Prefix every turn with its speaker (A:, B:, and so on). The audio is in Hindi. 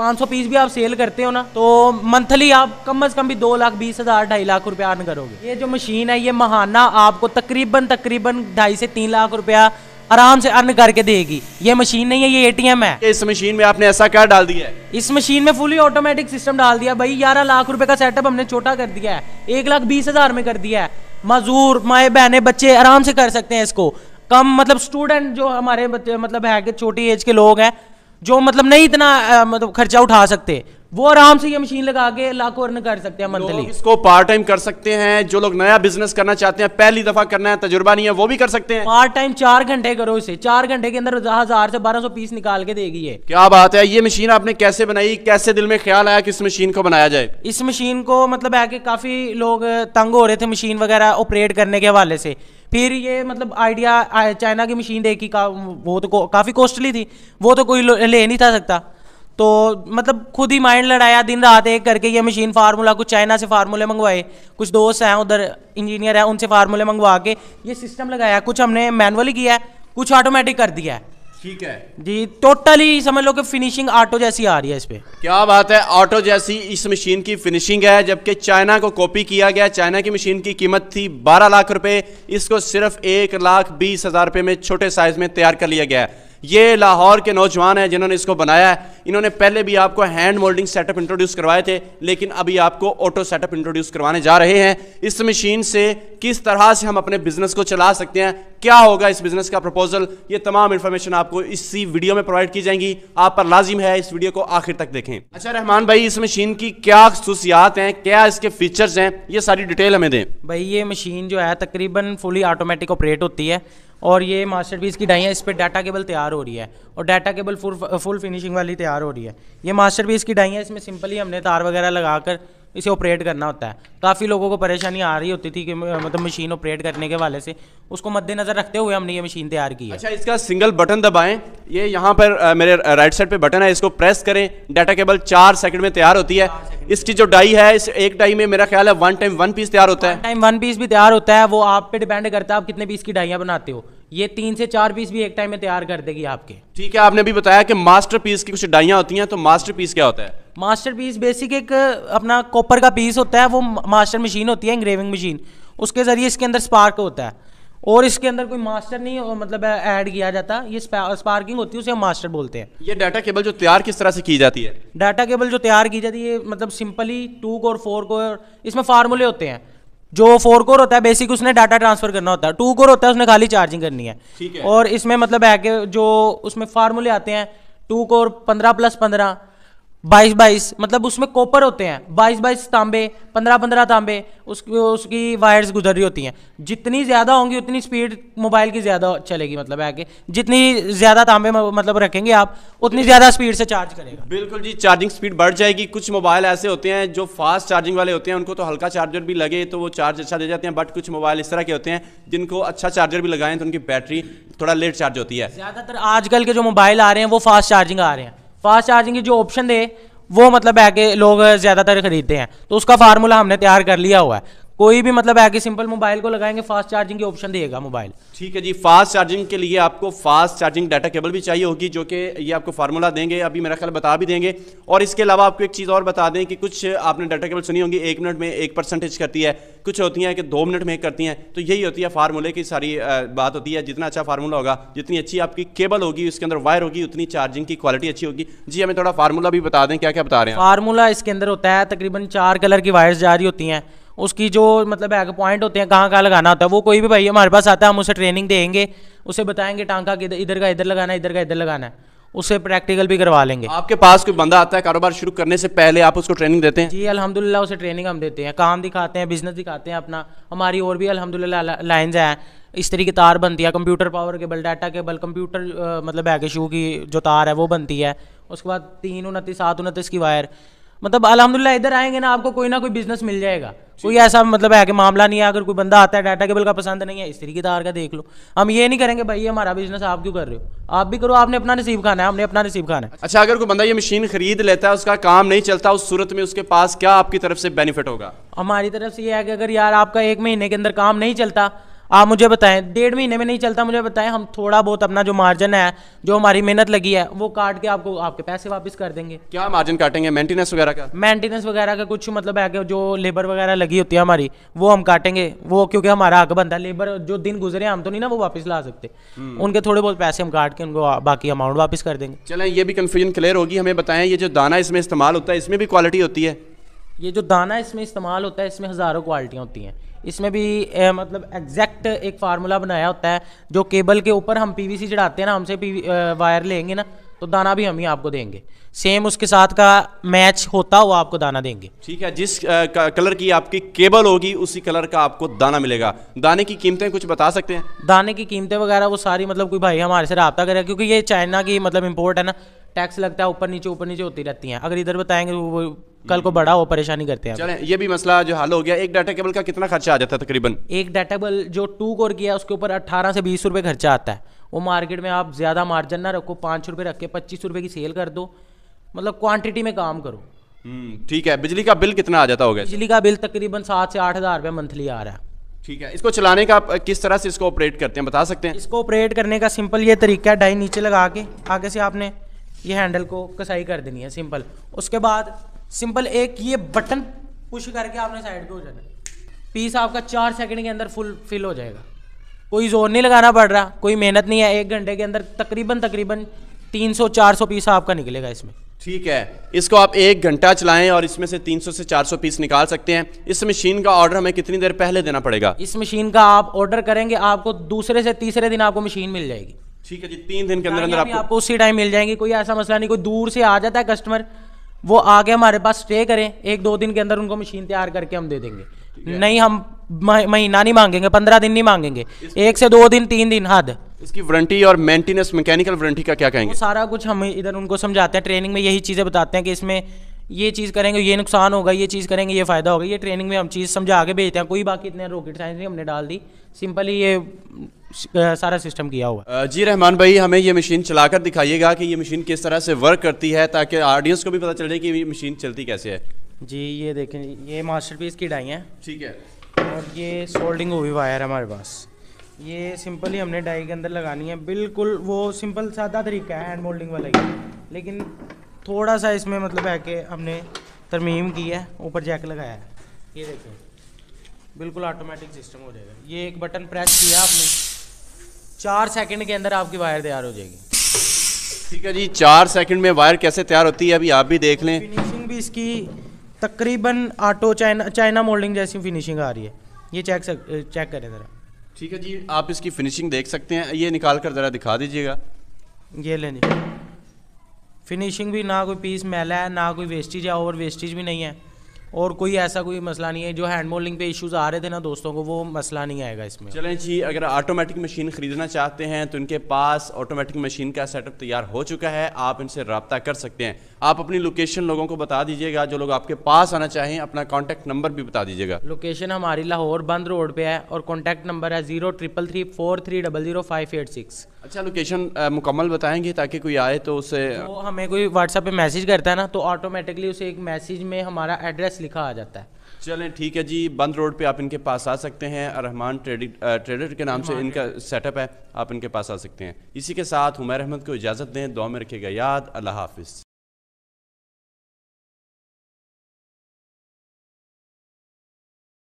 A: 500 पीस भी आप सेल करते हो ना तो मंथली आप कम से कम भी दो लाख बीस हज़ार ढाई लाख रुपया अर्न करोगे ये जो मशीन है ये महाना आपको तकरीबन तकरीबन ढाई से तीन लाख रुपया आराम से अर्न करके देगी ये मशीन नहीं है ये एटीएम है इस मशीन में आपने ऐसा क्या डाल दिया है इस मशीन में फुली ऑटोमेटिक सिस्टम डाल दिया भाई ग्यारह लाख रुपए का सेटअप हमने छोटा कर दिया है एक लाख बीस हज़ार में कर दिया है मजदूर माए बहने बच्चे आराम से कर सकते हैं इसको कम मतलब स्टूडेंट जो हमारे मतलब है कि छोटी एज के लोग हैं जो मतलब नहीं इतना मतलब खर्चा उठा सकते वो आराम से ये मशीन लगा के लाखों अर्न कर सकते हैं मंथली इसको पार्ट टाइम कर सकते
B: हैं जो लोग नया बिजनेस करना चाहते हैं पहली दफा करना है तजुर्बा नहीं है वो भी कर सकते हैं पार्ट टाइम चार घंटे
A: करो इसे चार घंटे के अंदर हजार से बारह सौ पीस निकाल के देगी ये
B: क्या बात है ये मशीन आपने कैसे
A: बनाई कैसे दिल में ख्याल आया कि इस मशीन को बनाया जाए इस मशीन को मतलब है कि काफी लोग तंग हो रहे थे मशीन वगैरह ऑपरेट करने के हवाले से फिर ये मतलब आइडिया चाइना की मशीन देखी का, वो तो काफी कॉस्टली थी वो तो कोई ले नहीं था सकता तो मतलब खुद ही माइंड लड़ाया दिन रात एक करके ये मशीन फार्मूला कुछ चाइना से फार्मूले मंगवाए कुछ दोस्त हैं उधर इंजीनियर हैं उनसे फार्मूले मंगवा के ये सिस्टम लगाया कुछ हमने मैनुअली किया है कुछ ऑटोमेटिक कर दिया है ठीक है जी टोटली समझ लो कि फिनिशिंग ऑटो जैसी आ रही है इस पर
B: क्या बात है ऑटो जैसी इस मशीन की फिनिशिंग है जबकि चाइना को कॉपी किया गया चाइना की मशीन की कीमत थी बारह लाख रुपये इसको सिर्फ एक लाख बीस हजार रुपये में छोटे साइज में तैयार कर लिया गया है ये लाहौर के नौजवान हैं जिन्होंने इसको बनाया है इन्होंने पहले भी आपको हैंड मोल्डिंग सेटअप इंट्रोड्यूस करवाए थे लेकिन अभी आपको ऑटो सेटअप इंट्रोड्यूस करवाने जा रहे हैं इस मशीन से किस तरह से हम अपने बिजनेस को चला सकते हैं क्या होगा इस बिजनेस का प्रपोजल ये तमाम इन्फॉर्मेशन आपको इसी वीडियो में प्रोवाइड की जाएंगी आप पर लाजिम है इस वीडियो को आखिर तक देखें अच्छा रहमान भाई इस मशीन की क्या खसूसियात हैं क्या इसके फीचर्स हैं ये सारी डिटेल हमें दें
A: भाई ये मशीन जो है तकरीबन फुली ऑटोमेटिक ऑपरेट होती है और ये मास्टर पीस की डाई है इस पर डाटा केबल तैयार हो रही है और data cable full full finishing वाली तैयार हो रही है ये मास्टर पीस की डाई है इसमें सिंपली हमने तार वगैरह लगाकर इसे ऑपरेट करना होता है काफ़ी लोगों को परेशानी आ रही होती थी कि मतलब मशीन ऑपरेट करने के वाले से उसको मद्देनजर रखते हुए हमने ये मशीन तैयार की
B: है अच्छा इसका सिंगल बटन दबाएं ये यहाँ पर आ, मेरे राइट साइड पे बटन है इसको प्रेस करें डाटा केबल चार सेकंड में तैयार होती है इसकी जो डाई है इस एक डाई में मेरा ख्याल है वन टाइम वन पीस तैयार
A: होता है टाइम वन पीस भी तैयार होता है वो आप पे डिपेंड करता है आप कितने पीस की डाइयाँ बनाते हो ये तीन से चार पीस भी एक टाइम में तैयार कर देगी आपके ठीक
B: है आपने भी बताया कि मास्टर पीस की कुछ डाइया होती हैं तो मास्टर पीस क्या होता है
A: मास्टर पीस बेसिक एक अपना कॉपर का पीस होता है वो मास्टर मशीन होती है इंग्रेविंग मशीन उसके ज़रिए इसके अंदर स्पार्क होता है और इसके अंदर कोई मास्टर नहीं हो, मतलब ऐड किया जाता ये स्पार्किंग होती है उसे हम मास्टर बोलते हैं ये डाटा केबल जो तैयार किस तरह से की जाती है डाटा केबल जो तैयार की जाती है ये मतलब simply two core four core इसमें फार्मूले होते हैं जो फोर कोर होता है बेसिक उसने डाटा ट्रांसफर करना होता है टू कोर होता है उसने खाली चार्जिंग करनी है, है। और इसमें मतलब है कि जो उसमें फार्मूले आते हैं टू कोर पंद्रह प्लस पंद्रह बाईस बाईस मतलब उसमें कॉपर होते हैं बाईस बाईस तांबे पंद्रह पंद्रह तांबे उसकी उसकी वायर्स गुजर रही होती हैं जितनी ज़्यादा होंगी उतनी स्पीड मोबाइल की ज़्यादा चलेगी मतलब आगे जितनी ज़्यादा तांबे मतलब रखेंगे आप उतनी ज़्यादा स्पीड से चार्ज करेगा
B: बिल्कुल जी चार्जिंग स्पीड बढ़ जाएगी कुछ मोबाइल ऐसे होते हैं जो फास्ट चार्जिंग वाले होते हैं उनको तो हल्का चार्जर भी लगे तो वो चार्ज अच्छा दे जाते हैं बट कुछ मोबाइल इस तरह के होते हैं जिनको अच्छा चार्जर भी लगाएं तो उनकी बैटरी थोड़ा लेट
A: चार्ज होती है ज़्यादातर आजकल के जो मोबाइल आ रहे हैं वो फास्ट चार्जिंग आ रहे हैं फास्ट चार्जिंग की जो ऑप्शन दे वो मतलब है कि लोग ज़्यादातर खरीदते हैं तो उसका फार्मूला हमने तैयार कर लिया हुआ है कोई भी मतलब है कि सिंपल मोबाइल को लगाएंगे फास्ट चार्जिंग की ऑप्शन देगा मोबाइल ठीक है जी फास्ट चार्जिंग के लिए
B: आपको फास्ट चार्जिंग डाटा केबल भी चाहिए होगी जो कि ये आपको फार्मूला देंगे अभी मेरा ख्याल बता भी देंगे और इसके अलावा आपको एक चीज़ और बता दें कि कुछ आपने डाटा केबल सुनी होगी एक मिनट में एक परसेंटेज करती है कुछ होती हैं कि दो मिनट में एक करती हैं तो यही होती है फार्मूले की सारी बात होती है जितना अच्छा फार्मूला होगा जितनी अच्छी आपकी केबल होगी उसके अंदर वायर होगी उतनी चार्जिंग की क्वालिटी अच्छी होगी जी हमें थोड़ा फार्मूला भी बता
A: दें क्या क्या बता रहे हैं फार्मूला इसके अंदर होता है तकरीबन चार कलर की वायर्स जारी होती हैं उसकी जो मतलब है पॉइंट होते हैं कहाँ कहाँ लगाना होता है वो कोई भी भाई हमारे पास आता है हम उसे ट्रेनिंग देंगे उसे बताएंगे टांका कि इधर का इधर लगाना है इधर का इधर लगाना है उसे प्रैक्टिकल भी करवा लेंगे आपके पास कोई बंदा आता है
B: कारोबार शुरू करने से पहले आप उसको ट्रेनिंग देते हैं जी
A: अलहमदिल्ला उसे ट्रेनिंग हम देते हैं काम दिखाते हैं बिजनेस दिखाते हैं अपना हमारी और भी अलहमदिल्ला लाइन्स हैं इस तरह की तार बनती है computer power cable data cable computer मतलब है शू की जो तार है वो बनती है उसके बाद तीन उनतीस सात उनतीस की वायर मतलब अलहमदिल्ला इधर आएंगे ना आपको कोई ना कोई बिजनेस मिल जाएगा कोई ऐसा मतलब है कि मामला नहीं है अगर कोई बंदा आता है डाटा केबल का पसंद नहीं है इस तरीके तार का देख लो हम ये नहीं करेंगे भाई हमारा बिजनेस आप क्यों कर रहे हो आप भी करो आपने अपना नसीब खाना है हमने अपना नसीब खाना है अच्छा अगर कोई बंदा ये मशीन खरीद लेता
B: है उसका काम नहीं चलता उस सूरत में उसके पास क्या आपकी तरफ से बेनिफिट होगा
A: हमारी तरफ से ये है कि अगर यार आपका एक महीने के अंदर काम नहीं चलता आप मुझे बताएं डेढ़ महीने में नहीं चलता मुझे बताएं हम थोड़ा बहुत अपना जो मार्जिन है जो हमारी मेहनत लगी है वो काट के आपको आपके पैसे वापस कर देंगे क्या मार्जिन काटेंगे मेंटेनेंस वगैरह का मेंटेनेंस वगैरह का कुछ मतलब है जो लेबर वगैरह लगी होती है हमारी वो हम काटेंगे वो क्योंकि हमारा हक बनता है लेबर जो दिन गुजरे हम तो नहीं ना वो वापस ला सकते हम्म। उनके थोड़े बहुत पैसे हम काट के उनको बाकी अमाउंट वापस कर देंगे
B: चलें ये भी कन्फ्यूजन क्लियर होगी हमें बताएं ये जो दाना इसमें इस्तेमाल होता है इसमें भी क्वालिटी होती है
A: ये जो दाना इसमें इस्तेमाल होता है इसमें हज़ारों क्वालिटियाँ होती हैं इसमें भी ए, मतलब एग्जैक्ट एक फार्मूला बनाया होता है जो केबल के ऊपर हम पीवीसी चढ़ाते हैं ना हमसे पी वायर लेंगे ना तो दाना भी हम ही आपको देंगे सेम उसके साथ का मैच होता हुआ आपको दाना देंगे
B: ठीक है जिस आ, कलर की आपकी केबल होगी उसी कलर का आपको दाना मिलेगा दाने की कीमतें कुछ बता सकते हैं
A: दाने की कीमतें वगैरह वो सारी मतलब कोई भाई हमारे से रहा करेगा क्योंकि ये चाइना की मतलब इम्पोर्ट है ना टैक्स लगता है ऊपर नीचे ऊपर नीचे होती रहती हैं अगर इधर बताएंगे वो कल को बड़ा हो परेशानी करते हैं चलें
B: ये भी मसला जो हल हो गया एक डाटा केबल का कितना खर्चा आ जाता है तकरीबन
A: एक डाटा केबल जो टू कोर किया उसके ऊपर अट्ठारह से बीस रुपये खर्चा आता है वो मार्केट में आप ज़्यादा मार्जिन ना रखो पाँच रुपये रख के पच्चीस रुपये की सेल कर दो मतलब क्वांटिटी में काम करो
B: हम्म, ठीक है बिजली का बिल कितना आ जाता होगा
A: बिजली का बिल तकरीबन सात से आठ हज़ार रुपये मंथली आ रहा है
B: ठीक है इसको चलाने का किस तरह से इसको ऑपरेट करते हैं बता सकते हैं इसको
A: ऑपरेट करने का सिंपल ये तरीका है डाई नीचे लगा के आगे से आपने ये हैंडल को कसाई कर देनी है सिंपल उसके बाद सिंपल एक ये बटन पुश करके आपने साइड पे हो जाना पीस आपका चार सेकंड के अंदर फुल फिल हो जाएगा कोई जोर नहीं लगाना पड़ रहा कोई मेहनत नहीं है एक घंटे के अंदर तकरीबन तकरीबन 300-400 पीस आपका निकलेगा इसमें ठीक है इसको
B: आप एक घंटा चलाएं और इसमें से 300 से 400 पीस निकाल सकते हैं इस मशीन का ऑर्डर हमें कितनी देर पहले देना पड़ेगा
A: इस मशीन का आप ऑर्डर करेंगे आपको दूसरे से तीसरे दिन आपको मशीन मिल जाएगी ठीक है जी तीन दिन के अंदर अंदर आपको आपको उसी टाइम मिल जाएंगे कोई ऐसा मसला नहीं कोई दूर से आ जाता है कस्टमर वो आगे हमारे पास स्टे करें एक दो दिन के अंदर उनको मशीन तैयार करके हम दे देंगे नहीं हम महीना नहीं मांगेंगे पंद्रह दिन नहीं मांगेंगे एक से दो दिन तीन दिन हद इसकी वारंटी और मेंटेनेंस मैकेनिकल वारंटी का क्या कहेंगे सारा कुछ हम इधर उनको समझाते हैं ट्रेनिंग में यही चीज़ें बताते हैं कि इसमें ये चीज़ करेंगे ये नुकसान होगा ये चीज़ करेंगे ये फ़ायदा होगा ये ट्रेनिंग में हम चीज़ समझा के भेजते हैं कोई बाकी इतने रॉकेट साइंस नहीं हमने डाल दी सिंपली ये सारा सिस्टम किया हुआ जी
B: रहमान भाई हमें ये मशीन चलाकर दिखाइएगा कि ये मशीन किस तरह से वर्क करती है ताकि ऑडियंस को भी पता चल जाए कि ये मशीन चलती कैसे है
A: जी ये देखें ये पीस की डाई है ठीक है और ये सोल्डिंग हुई वायर है हमारे पास ये सिंपल ही हमने डाई के अंदर लगानी है बिल्कुल वो सिंपल सादा तरीका है हैंड मोल्डिंग वाला ही लेकिन थोड़ा सा इसमें मतलब है कि हमने तरमीम की है ऊपर जैक लगाया है ये देखें बिल्कुल ऑटोमेटिक सिस्टम हो जाएगा ये एक बटन प्रेस किया आपने चार सेकंड के अंदर आपकी वायर तैयार हो जाएगी ठीक है जी
B: चार सेकंड में वायर कैसे तैयार होती है अभी आप भी देख लें
A: फिनिशिंग भी इसकी तकरीबन आटो चाइना चाइना मोल्डिंग जैसी फिनिशिंग आ रही है ये चेक सक, चेक करें ज़रा
B: ठीक है जी आप इसकी फिनिशिंग देख सकते हैं ये निकाल कर ज़रा दिखा
A: दीजिएगा ये लें फिनिशिंग भी ना कोई पीस मैला है ना कोई वेस्टेज या ओवर वेस्टेज भी नहीं है और कोई ऐसा कोई मसला नहीं है जो हैंड मोल्डिंग पे इश्यूज आ रहे थे ना दोस्तों को वो मसला नहीं आएगा इसमें
B: चलें जी अगर ऑटोमेटिक मशीन खरीदना चाहते हैं तो इनके पास ऑटोमेटिक मशीन का सेटअप तैयार हो चुका है आप इनसे रबता कर सकते हैं आप अपनी लोकेशन लोगों को बता दीजिएगा जो लोग आपके पास आना चाहें अपना कॉन्टैक्ट नंबर भी बता दीजिएगा
A: लोकेशन हमारी लाहौर बंद रोड पे है और कॉन्टैक्ट नंबर है zero triple three four three double zero five eight six अच्छा
B: लोकेशन मुकम्मल बताएंगे ताकि कोई आए तो उसे वो
A: तो हमें कोई व्हाट्सएप पे मैसेज करता है ना तो ऑटोमेटिकली उसे एक मैसेज में हमारा एड्रेस लिखा आ जाता है
B: चलें ठीक है जी बंद रोड पे आप इनके पास आ सकते हैं रहमान ट्रेडर के नाम से इनका सेटअप है आप इनके पास आ सकते हैं इसी के साथ हुमैर अहमद को इजाज़त दें दुआ में रखेगा याद अल्लाह हाफिज़